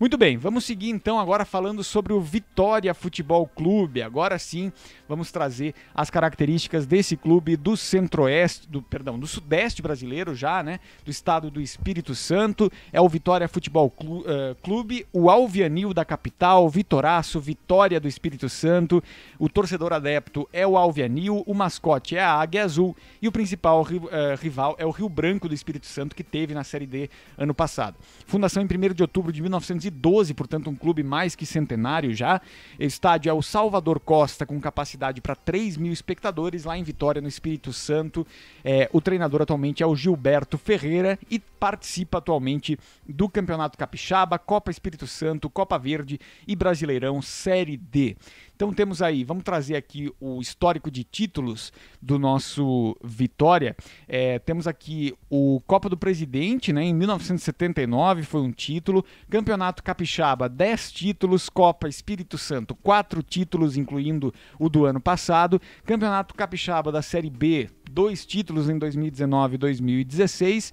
Muito bem, vamos seguir então agora falando sobre o Vitória Futebol Clube. Agora sim, vamos trazer as características desse clube do Centro-Oeste, do perdão, do Sudeste brasileiro já, né, do estado do Espírito Santo. É o Vitória Futebol eh, Clube, o Alvianil da capital, Vitoraço, Vitória do Espírito Santo. O torcedor adepto é o Alvianil, o mascote é a Águia Azul e o principal eh, rival é o Rio Branco do Espírito Santo que teve na Série D ano passado. Fundação em 1 de outubro de 19 1912, portanto, um clube mais que centenário já. Estádio é o Salvador Costa, com capacidade para 3 mil espectadores, lá em Vitória, no Espírito Santo. É, o treinador atualmente é o Gilberto Ferreira e participa atualmente do Campeonato Capixaba, Copa Espírito Santo, Copa Verde e Brasileirão Série D. Então temos aí, vamos trazer aqui o histórico de títulos do nosso Vitória. É, temos aqui o Copa do Presidente, né? Em 1979 foi um título. Campeonato Capixaba, 10 títulos. Copa Espírito Santo, 4 títulos, incluindo o do ano passado. Campeonato Capixaba da Série B, dois títulos em 2019 e 2016.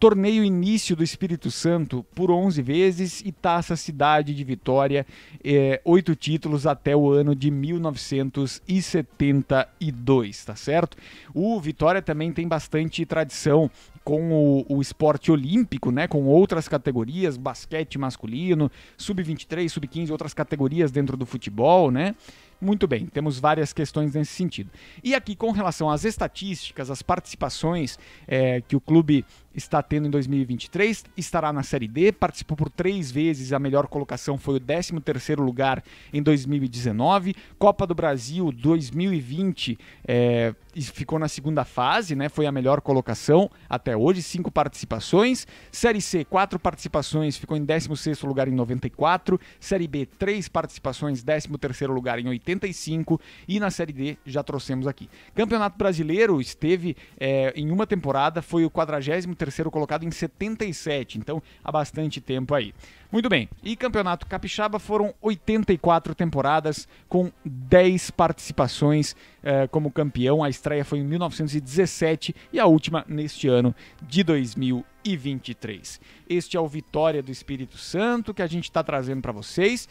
Torneio Início do Espírito Santo por 11 vezes e Taça Cidade de Vitória, eh, oito títulos até o ano de 1972, tá certo? O Vitória também tem bastante tradição com o, o, esporte olímpico, né, com outras categorias, basquete masculino, sub-23, sub-15, outras categorias dentro do futebol, né? Muito bem, temos várias questões nesse sentido. E aqui, com relação às estatísticas, as participações é, que o clube está tendo em 2023, estará na Série D, participou por três vezes, a melhor colocação foi o 13º lugar em 2019, Copa do Brasil 2020 é, ficou na segunda fase, né, foi a melhor colocação até hoje, cinco participações, Série C, quatro participações, ficou em 16º lugar em 94, Série B, três participações, 13º lugar em 80, 75 e na Série D já trouxemos aqui. Campeonato Brasileiro esteve é, em uma temporada, foi o 43º colocado em 77, então há bastante tempo aí. Muito bem, e Campeonato Capixaba foram 84 temporadas com 10 participações é, como campeão. A estreia foi em 1917 e a última neste ano de 2000 e 23. Este é o Vitória do Espírito Santo que a gente está trazendo para vocês.